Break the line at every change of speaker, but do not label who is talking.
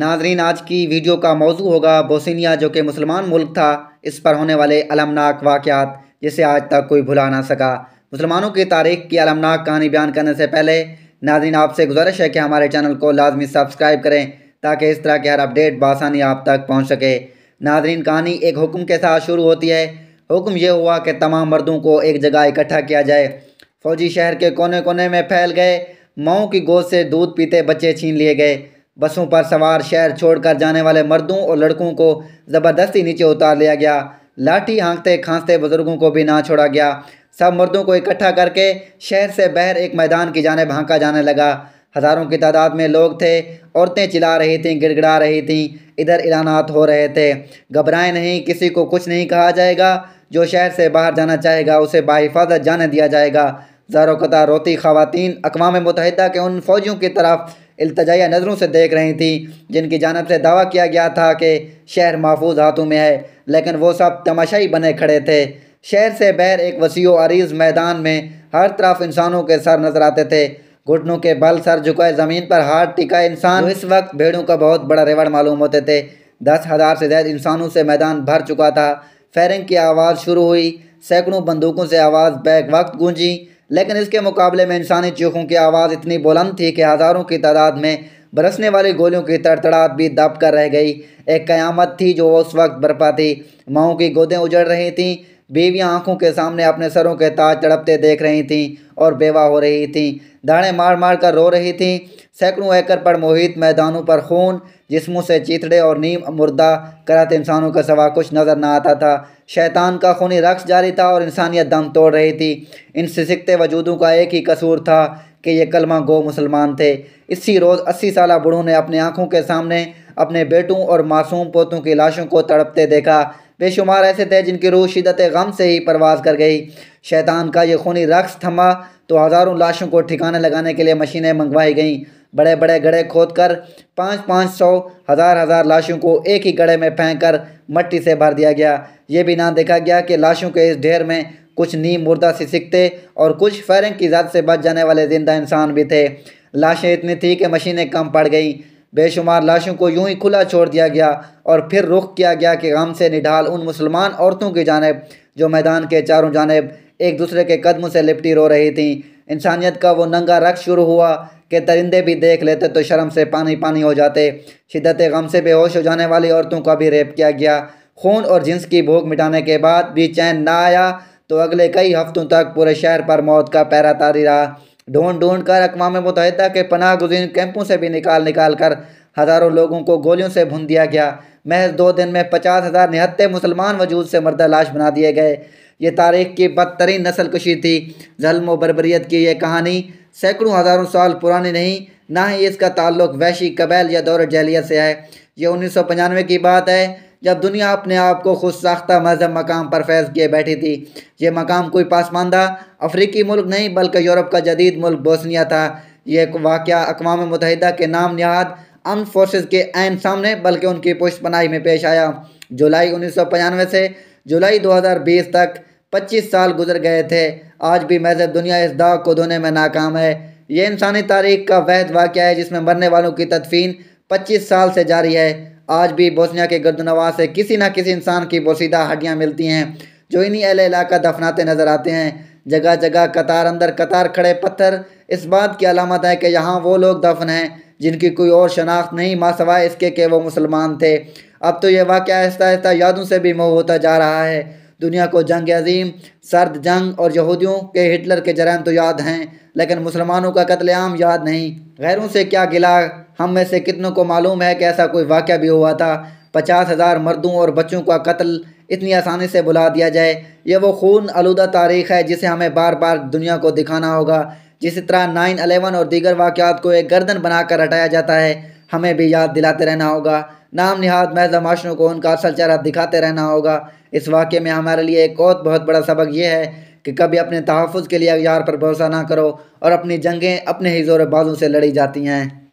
नाजरीन आज की वीडियो का मौजू होगा बोसनिया जो कि मुसलमान मुल्क था इस पर होने वाले अलमनाक वाक़ात जिसे आज तक कोई भुला ना सका मुसलमानों की तारीख की अलमनाक कहानी बयान करने से पहले नाजरीन आपसे गुजारिश है कि हमारे चैनल को लाजमी सब्सक्राइब करें ताकि इस तरह के हर अपडेट बसानी आप तक पहुँच सके नाजरीन कहानी एक हुक्म के साथ शुरू होती है हुक्म यह हुआ कि तमाम मर्दों को एक जगह इकट्ठा किया जाए फ़ौजी शहर के कोने कोने में फैल गए माओ की गोद से दूध पीते बच्चे छीन लिए गए बसों पर सवार शहर छोड़कर जाने वाले मर्दों और लड़कों को ज़बरदस्ती नीचे उतार लिया गया लाठी हाँकते खांसते बुज़ुर्गों को भी ना छोड़ा गया सब मर्दों को इकट्ठा करके शहर से बहर एक मैदान की जाने भांका जाने लगा हज़ारों की तादाद में लोग थे औरतें चिल्ला रही थीं गिड़गड़ा रही थीं इधर इलानात हो रहे थे घबराएं नहीं किसी को कुछ नहीं कहा जाएगा जो शहर से बाहर जाना चाहेगा उसे बाहिफाजत जाने दिया जाएगा ज़ारो कतार रोती खातन अकवा मुतहद के उन फौजियों की तरफ अल्तजाया नज़रों से देख रही थी जिनकी जानब से दावा किया गया था कि शहर महफूज हाथों में है लेकिन वो सब तमाशाई बने खड़े थे शहर से बहर एक वसी अरीज़ मैदान में हर तरफ इंसानों के सर नज़र आते थे घुटनों के बल सर झुकाए ज़मीन पर हाथ टिकाए इंसान इस वक्त भेड़ों का बहुत बड़ा रेवड़ मालूम होते थे दस हज़ार से ज़्यादा इंसानों से मैदान भर चुका था फायरिंग की आवाज़ शुरू हुई सैकड़ों बंदूकों से आवाज़ बैक वक्त गूंजी लेकिन इसके मुकाबले में इंसानी चीखों की आवाज़ इतनी बुलंद थी कि हज़ारों की तादाद में बरसने वाली गोलियों की तड़तड़ात भी दब कर रह गई एक क़यामत थी जो उस वक्त बरपा थी माओं की गोदें उजड़ रही थीं बीवियाँ आंखों के सामने अपने सरों के ताज तड़पते देख रही थीं और बेवा हो रही थीं दाढ़ें मार मार कर रो रही थीं सैकड़ों एकड़ पर मोहित मैदानों पर खून जिसमों से चीथड़े और नीम मुर्दा करत इंसानों के सवा कुछ नज़र ना आता था शैतान का खूनी रक्स जारी था और इंसानियत दम तोड़ रही थी इन सिसकते वजूदों का एक ही कसूर था कि ये कलमा गो मुसलमान थे इसी रोज़ अस्सी साल बूढ़ों ने अपनी आँखों के सामने अपने बेटों और मासूम पोतों की लाशों को तड़पते देखा बेशुमार ऐसे थे जिनकी रूह शिदत गम से ही परवाज कर गई शैतान का ये खूनी रक्स थमा तो हज़ारों लाशों को ठिकाने लगाने के लिए मशीनें मंगवाई गईं बड़े बड़े गड़े खोद कर पाँच पाँच सौ हज़ार हज़ार लाशों को एक ही गड़े में फेंक कर मट्टी से भर दिया गया ये भी ना देखा गया कि लाशों के इस ढेर में कुछ नीम मुर्दा से सिकते और कुछ फैरिंग की ज़्यादा से बच जाने वाले ज़िंदा इंसान भी थे लाशें इतनी थी कि मशीनें कम पड़ गईं बेशुमार लाशों को यूं ही खुला छोड़ दिया गया और फिर रुख किया गया कि गम से निढाल उन मुसलमान औरतों की जानब जो मैदान के चारों जानब एक दूसरे के कदम से लिपटी रो रही थी इंसानियत का वो नंगा रक्स शुरू हुआ कि तरिंदे भी देख लेते तो शर्म से पानी पानी हो जाते शिदत गम से बेहोश हो जाने वाली औरतों का भी रेप किया गया खून और जिन्स की भूख मिटाने के बाद भी चैन ना आया तो अगले कई हफ्तों तक पूरे शहर पर मौत का पैरा तारी रहा ढूंढ ढूंढ कर अकवा मुतहदा के पनाह गुजीन कैंपों से भी निकाल निकाल कर हज़ारों लोगों को गोलियों से भून दिया गया महज दो दिन में पचास हज़ार निहत्ते मुसलमान वजूद से मर्दा लाश बना दिए गए ये तारीख की बदतरीन नस्ल कुशी थी जल्म व बरबरीत की यह कहानी सैकड़ों हज़ारों साल पुरानी नहीं ना ही इसका ताल्लुक वैशी कबैल या दौर जहलियत से है यह उन्नीस सौ की बात है जब दुनिया अपने आप को खुद साख्ता मजहब मकाम पर फैज़ किए बैठी थी ये मकाम कोई पासमानदा अफ्रीकी मुल्क नहीं बल्कि यूरोप का जदीद मुल्क बोसनिया था यह वाक़ अकवा मुतहदा के नाम नहाद अम फोर्स के आन सामने बल्कि उनकी पुष्ट पनाही में पेश आया जुलाई उन्नीस सौ पचानवे से जुलाई दो हज़ार बीस तक पच्चीस साल गुजर गए थे आज भी महजब दुनिया इस दाग को धोने में नाकाम है यह इंसानी तारीख का वहद वाक़ है जिसमें मरने वालों की तदफीन पच्चीस साल से जारी है आज भी बोसनिया के गर्दनवा से किसी न किसी इंसान की बोसीदा हड्डियाँ मिलती हैं जो इन्हीं अहले इलाका दफनाते नज़र आते हैं जगह जगह कतार अंदर कतार खड़े पत्थर इस बात की अलामत है कि यहाँ वो लोग दफन हैं जिनकी कोई और शनाख्त नहीं मासवाए इसके कि वो मुसलमान थे अब तो यह वाक़ आहिस्ता आहिस्ता यादों से भी मोह होता जा रहा है दुनिया को जंग अजीम सर्द जंग और यहूदियों के हिटलर के जराम तो याद हैं लेकिन मुसलमानों का कत्लेआम याद नहीं गैरों से क्या गिला हम में से कितनों को मालूम है कि ऐसा कोई वाक़ भी हुआ था पचास हज़ार मर्दों और बच्चों का कत्ल इतनी आसानी से बुला दिया जाए यह वो खून आलूदा तारीख़ है जिसे हमें बार बार दुनिया को दिखाना होगा जिस तरह नाइन अलेवन और दीगर वाक़ात को एक गर्दन बनाकर हटाया जाता है हमें भी याद दिलाते रहना होगा नाम नहाद महज माशरों को उनका असल चेहरा दिखाते रहना होगा इस वाक़े में हमारे लिए एक और बहुत बड़ा सबक यह है कि कभी अपने तहफ़ के लिए यार पर भरोसा ना करो और अपनी जंगें अपने ही जोर बाजू से लड़ी जाती हैं